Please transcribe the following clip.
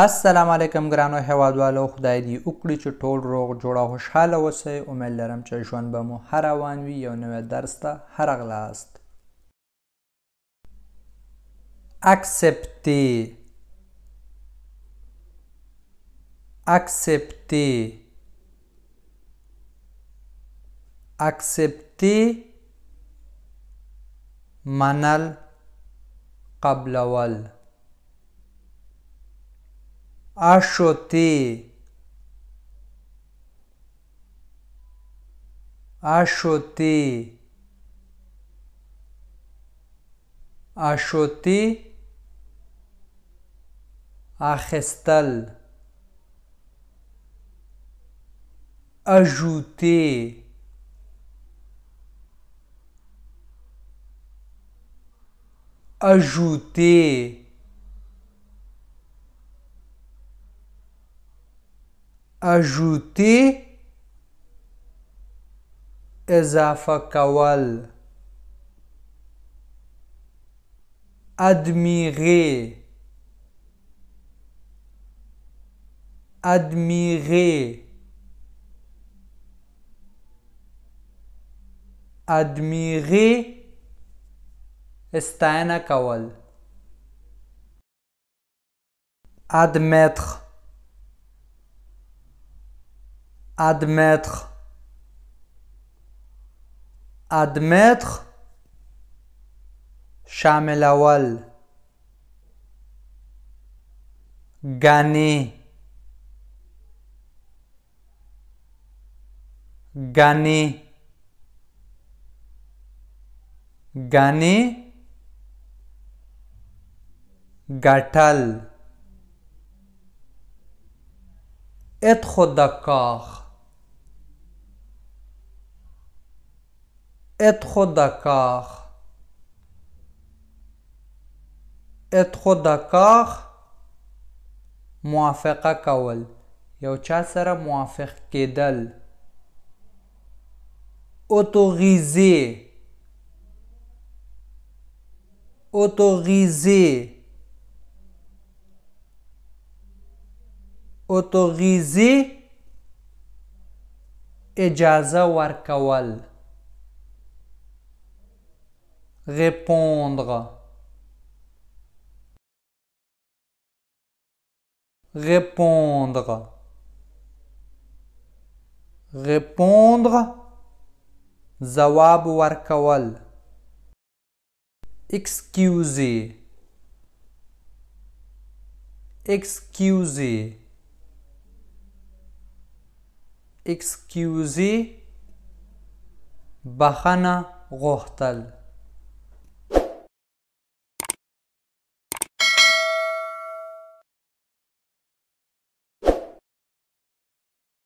السلام علیکم ګرانو هیوادوالو خدای دې وکړي چې ټول روغ جوړه خوشحاله اوسئ امید لرم چې ژوند به مو هر روان وي یو نوی درس ته هرغلاست accepter accepter accepter منل قبلول acheter acheter acheter achestal ajouter ajouter ajouter Ezafa Kawal. admirer admirer admirer استعانه Kawal. admettre admettre, admettre, Chamelawal gagner, gagner, gagner, gatal, être d'accord, être d'accord être d'accord موافقه کول یو چا سره موافق کېدل اوتوریزه اوتوریزه اوتوریزه اجازه ورکول répondre, répondre, répondre, zawab warkawal, excusez, excusez, excusez, bahana rohtal.